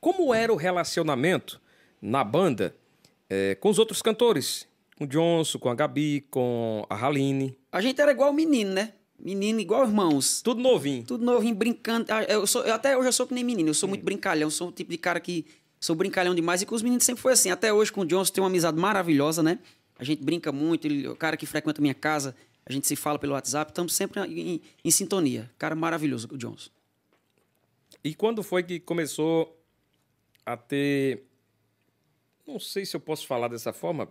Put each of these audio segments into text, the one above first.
Como era o relacionamento na banda é, com os outros cantores? Com o Johnson, com a Gabi, com a Haline? A gente era igual menino, né? Menino igual irmãos. Tudo novinho. Tudo novinho, brincando. Ah, eu, sou, eu até hoje eu sou que nem menino, eu sou hum. muito brincalhão, sou o tipo de cara que sou brincalhão demais. E com os meninos sempre foi assim. Até hoje com o Johnson tem uma amizade maravilhosa, né? A gente brinca muito, ele, é o cara que frequenta minha casa, a gente se fala pelo WhatsApp, estamos sempre em, em, sintonia. Cara maravilhoso, o Johnson. E quando foi que começou a ter. Não sei se eu posso falar dessa forma,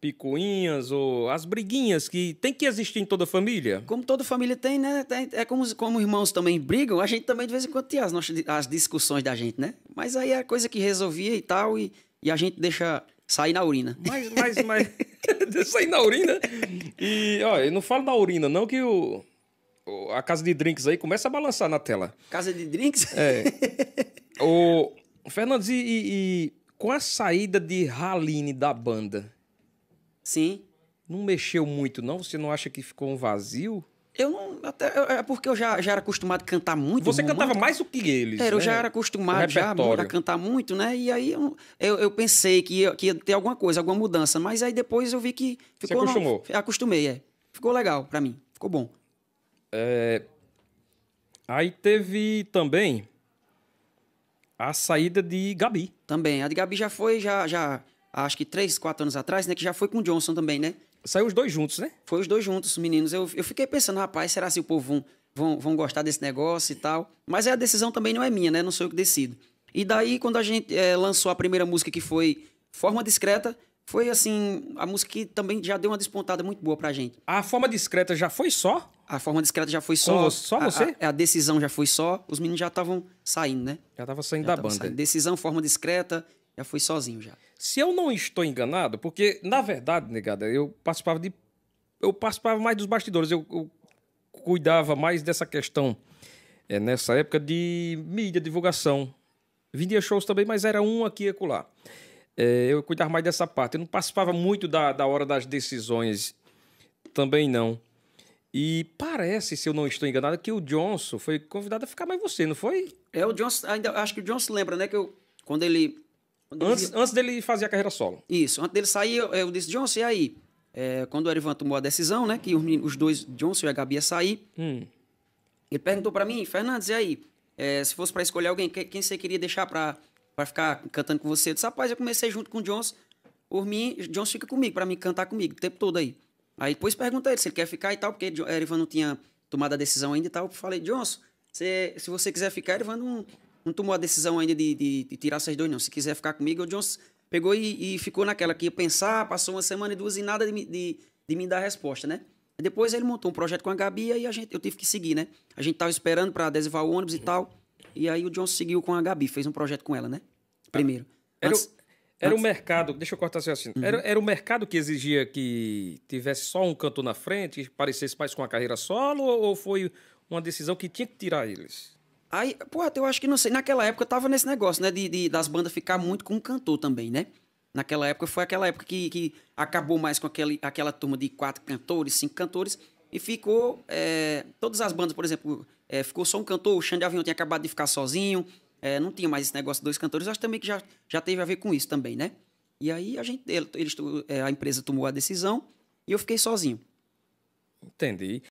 picuinhas ou as briguinhas que tem que existir em toda família. Como toda família tem, né? É, é como, como irmãos também brigam, a gente também de vez em quando tem as, nossas, as discussões da gente, né? Mas aí é coisa que resolvia e tal, e, e a gente deixa sair na urina. Mas, mas, mas... sair na urina? E, ó, eu não falo na urina não que o... A casa de drinks aí começa a balançar na tela. Casa de drinks? É. o, Fernandes, e, e, com a saída de Haline da banda? Sim. Não mexeu muito, não? Você não acha que ficou um vazio? Eu não. Até, é porque eu já, já era acostumado a cantar muito. Você muito, cantava mais do que eles. Era, né? eu já né? era acostumado já, a cantar muito, né? E aí eu, eu, eu, pensei que ia, que ia ter alguma coisa, alguma mudança. Mas aí depois eu vi que ficou. Você acostumou? Não, acostumei, é. Ficou legal para mim. Ficou bom. É... Aí teve também a saída de Gabi. Também. A de Gabi já foi, já, já acho que três, quatro anos atrás, né? Que já foi com o Johnson também, né? Saiu os dois juntos, né? Foi os dois juntos, meninos. Eu, eu fiquei pensando, rapaz, será se o povo vão, vão, vão gostar desse negócio e tal? Mas a decisão também não é minha, né? Não sou eu que decido. E daí, quando a gente é, lançou a primeira música, que foi Forma Discreta, foi assim, a música que também já deu uma despontada muito boa pra gente. A forma discreta já foi só? A forma discreta já foi só. só você? A, a, a, decisão já foi só. Os meninos já estavam saindo, né? Já estavam saindo já da banda. Saindo. Decisão, forma discreta, já foi sozinho já. Se eu não estou enganado, porque, na verdade, negada, eu participava de. Eu participava mais dos bastidores, eu, eu cuidava mais dessa questão é, nessa época de mídia, divulgação. Vendia shows também, mas era um aqui e acolá. lá. É, eu cuidava mais dessa parte. Eu não participava muito da, da hora das decisões. Também não. E parece, se eu não estou enganado, que o Johnson foi convidado a ficar mais você, não foi? É, o Johnson, ainda, acho que o Johnson lembra, né? Que eu, quando ele. Quando antes, ele... antes dele fazer a carreira solo. Isso, antes dele sair, eu, eu disse, Johnson, e aí? É, quando o Erivan tomou a decisão, né? Que os, os dois, Johnson e a Gabi, ia sair. Hum. Ele perguntou para mim, Fernandes, e aí? É, se fosse para escolher alguém, quem você queria deixar para para ficar cantando com você. Eu disse, rapaz, eu comecei junto com o Jones, por mim, Jones fica comigo, para mim cantar comigo o tempo todo aí. Aí depois pergunta ele se ele quer ficar e tal, porque eh, Erivan não tinha tomado a decisão ainda e tal. Eu falei, Johnson, se, se você quiser ficar, Erivan não, não tomou a decisão ainda de, de, de tirar essas dois, não. Se quiser ficar comigo, o Johnson pegou e, e, ficou naquela que ia pensar, passou uma semana e duas e nada de, de, de me dar resposta, né? Depois ele montou um projeto com a Gabi e a gente, eu tive que seguir, né? A gente tava esperando para adesivar o ônibus e tal. E aí o John seguiu com a Gabi, fez um projeto com ela, né? Ah, Primeiro. Era, antes, era antes... o mercado, deixa eu cortar assim, assim uhum. era, era o mercado que exigia que tivesse só um cantor na frente, que parecesse mais com a carreira solo, ou foi uma decisão que tinha que tirar eles? Aí, pô, eu acho que não sei. Naquela época eu tava nesse negócio, né? De, de das bandas ficar muito com um cantor também, né? Naquela época foi aquela época que, que acabou mais com aquele, aquela turma de quatro cantores, cinco cantores e ficou. É, todas as bandas, por exemplo, é, ficou só um cantor, o Xande Avião tinha acabado de ficar sozinho, é, não tinha mais esse negócio de dois cantores, acho também que já, já teve a ver com isso também, né? E aí a gente, eles, é, a empresa tomou a decisão e eu fiquei sozinho. Entendi.